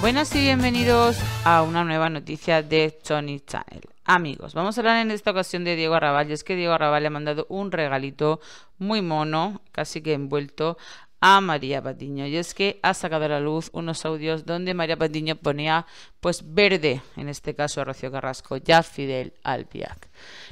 Buenas y bienvenidos a una nueva noticia de Tony Channel. Amigos, vamos a hablar en esta ocasión de Diego Arrabal y es que Diego Arrabal le ha mandado un regalito muy mono, casi que envuelto, a María Patiño. Y es que ha sacado a la luz unos audios donde María Patiño ponía pues verde, en este caso a Rocío Carrasco, ya Fidel Albiac.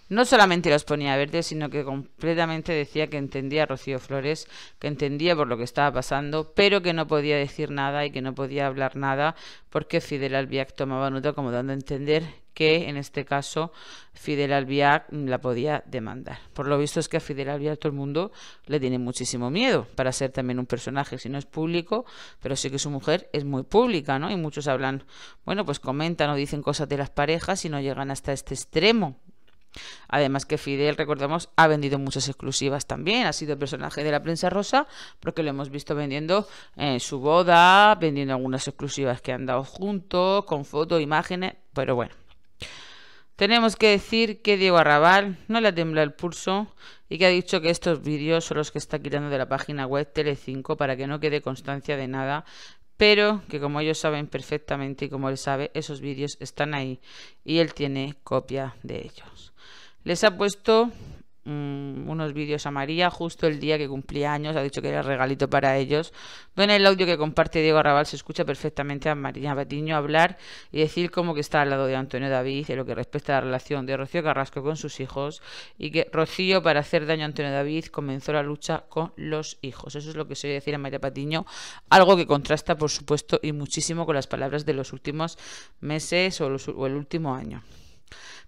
No solamente los ponía verde, sino que completamente decía que entendía a Rocío Flores, que entendía por lo que estaba pasando, pero que no podía decir nada y que no podía hablar nada porque Fidel Albiac tomaba nota como dando a entender que en este caso Fidel Albiar la podía demandar. Por lo visto es que a Fidel Albiac todo el mundo le tiene muchísimo miedo para ser también un personaje, si no es público, pero sí que su mujer es muy pública, ¿no? Y muchos hablan, bueno, pues comentan o dicen cosas de las parejas y no llegan hasta este extremo. Además que Fidel, recordemos, ha vendido muchas exclusivas también, ha sido personaje de la prensa rosa, porque lo hemos visto vendiendo en eh, su boda, vendiendo algunas exclusivas que han dado juntos, con fotos, imágenes, pero bueno. Tenemos que decir que Diego Arrabal no le ha temblado el pulso y que ha dicho que estos vídeos son los que está quitando de la página web Tele5 para que no quede constancia de nada, pero que como ellos saben perfectamente y como él sabe, esos vídeos están ahí y él tiene copia de ellos. Les ha puesto Mm, unos vídeos a María justo el día que cumplía años, ha dicho que era regalito para ellos, En el audio que comparte Diego Arrabal se escucha perfectamente a María Patiño hablar y decir cómo que está al lado de Antonio David en lo que respecta a la relación de Rocío Carrasco con sus hijos y que Rocío para hacer daño a Antonio David comenzó la lucha con los hijos. Eso es lo que se oye decir a María Patiño, algo que contrasta por supuesto y muchísimo con las palabras de los últimos meses o el último año.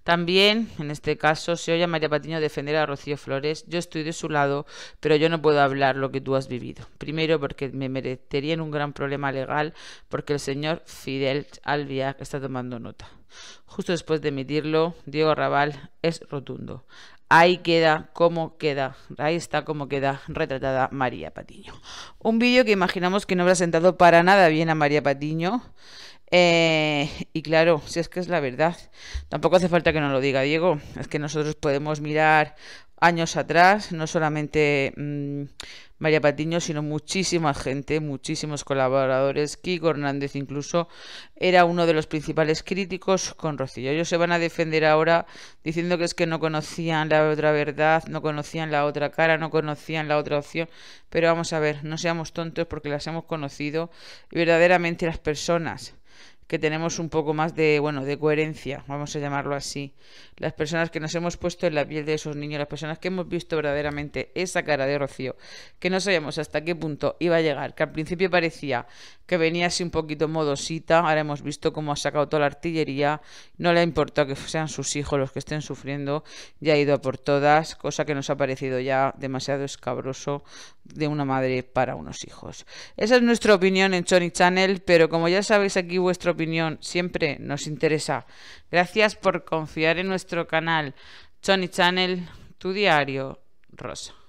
También, en este caso, se oye a María Patiño defender a Rocío Flores. Yo estoy de su lado, pero yo no puedo hablar lo que tú has vivido. Primero, porque me merecería en un gran problema legal, porque el señor Fidel Alviar está tomando nota. Justo después de emitirlo, Diego Raval es rotundo. Ahí queda cómo queda, ahí está como queda retratada María Patiño. Un vídeo que imaginamos que no habrá sentado para nada bien a María Patiño. Eh, y claro, si es que es la verdad, tampoco hace falta que nos lo diga Diego, es que nosotros podemos mirar años atrás, no solamente mm, María Patiño, sino muchísima gente, muchísimos colaboradores, Kiko Hernández incluso, era uno de los principales críticos con Rocío. Ellos se van a defender ahora diciendo que es que no conocían la otra verdad, no conocían la otra cara, no conocían la otra opción, pero vamos a ver, no seamos tontos porque las hemos conocido y verdaderamente las personas que tenemos un poco más de, bueno, de coherencia, vamos a llamarlo así. Las personas que nos hemos puesto en la piel de esos niños, las personas que hemos visto verdaderamente esa cara de Rocío, que no sabíamos hasta qué punto iba a llegar, que al principio parecía que venía así un poquito modosita. Ahora hemos visto cómo ha sacado toda la artillería. No le ha importado que sean sus hijos los que estén sufriendo. Ya ha ido a por todas, cosa que nos ha parecido ya demasiado escabroso de una madre para unos hijos. Esa es nuestra opinión en Chony Channel, pero como ya sabéis aquí vuestra opinión siempre nos interesa. Gracias por confiar en nuestro canal. Chony Channel, tu diario, Rosa.